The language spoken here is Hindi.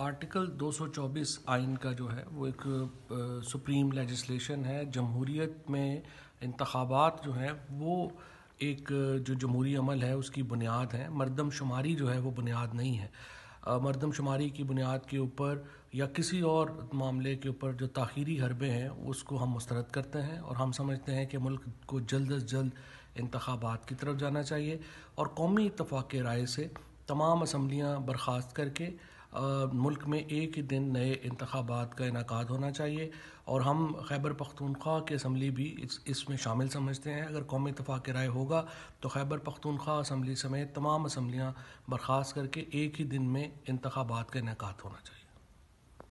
आर्टिकल 224 आइन का जो है वो एक सुप्रीम लेजिस्लेशन है जमहूरीत में इंतबात जो हैं वो एक जो जमहूरी अमल है उसकी बुनियाद है मरदमशुमारी जो है वो बुनियाद नहीं है मरदमशुमारी की बुनियाद के ऊपर या किसी और मामले के ऊपर जो ताखीरी हरबे हैं उसको हम मुस्तरद करते हैं और हम समझते हैं कि मुल्क को जल्द अज जल्द इंतबात की तरफ जाना चाहिए और कौमी इतफाक़ राय से तमाम असम्बलियाँ बर्खास्त करके ملک میں ایک ہی دن نئے انتخابات کا انعقاد ہونا چاہیے اور ہم خیبر پختونخوا کے اسمبلی بھی اس اس میں شامل سمجھتے ہیں اگر قومی اتفاق رائے ہوگا تو خیبر پختونخوا اسمبلی سمیت تمام اسمبلیاں برخاست کر کے ایک ہی دن میں انتخابات کا انعقاد ہونا چاہیے